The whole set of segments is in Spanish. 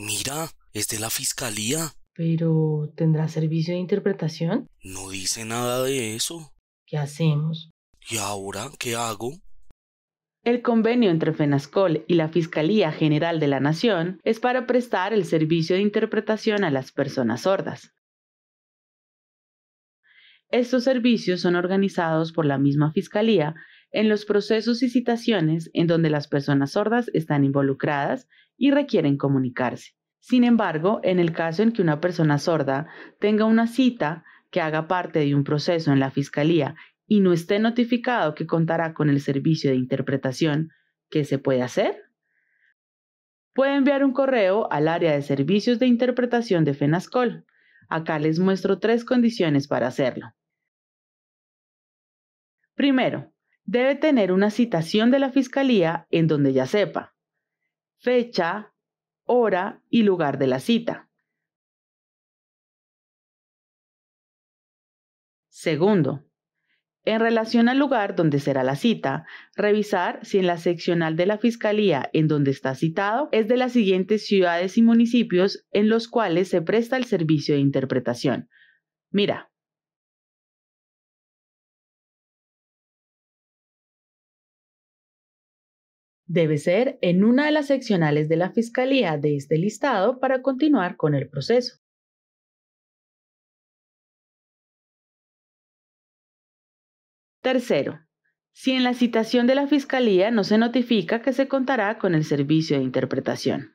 Mira, es de la Fiscalía. Pero, ¿tendrá servicio de interpretación? No dice nada de eso. ¿Qué hacemos? ¿Y ahora qué hago? El convenio entre FENASCOL y la Fiscalía General de la Nación es para prestar el servicio de interpretación a las personas sordas. Estos servicios son organizados por la misma Fiscalía en los procesos y citaciones en donde las personas sordas están involucradas y requieren comunicarse. Sin embargo, en el caso en que una persona sorda tenga una cita que haga parte de un proceso en la Fiscalía y no esté notificado que contará con el servicio de interpretación, ¿qué se puede hacer? Puede enviar un correo al área de servicios de interpretación de FENASCOL. Acá les muestro tres condiciones para hacerlo. Primero, debe tener una citación de la Fiscalía en donde ya sepa. Fecha, hora y lugar de la cita. Segundo, en relación al lugar donde será la cita, revisar si en la seccional de la Fiscalía en donde está citado es de las siguientes ciudades y municipios en los cuales se presta el servicio de interpretación. Mira, debe ser en una de las seccionales de la Fiscalía de este listado para continuar con el proceso. Tercero, si en la citación de la Fiscalía no se notifica que se contará con el servicio de interpretación.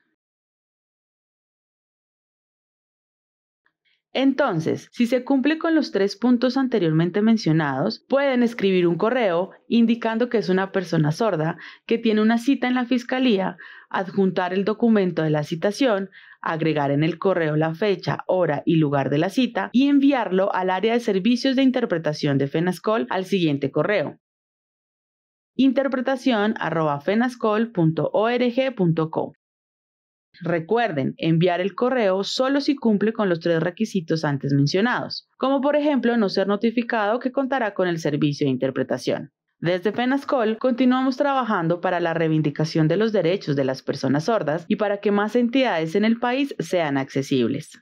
Entonces, si se cumple con los tres puntos anteriormente mencionados, pueden escribir un correo indicando que es una persona sorda, que tiene una cita en la fiscalía, adjuntar el documento de la citación, agregar en el correo la fecha, hora y lugar de la cita y enviarlo al área de servicios de interpretación de FENASCOL al siguiente correo interpretación.fenascol.org.co Recuerden enviar el correo solo si cumple con los tres requisitos antes mencionados, como por ejemplo no ser notificado que contará con el servicio de interpretación. Desde FENASCOL continuamos trabajando para la reivindicación de los derechos de las personas sordas y para que más entidades en el país sean accesibles.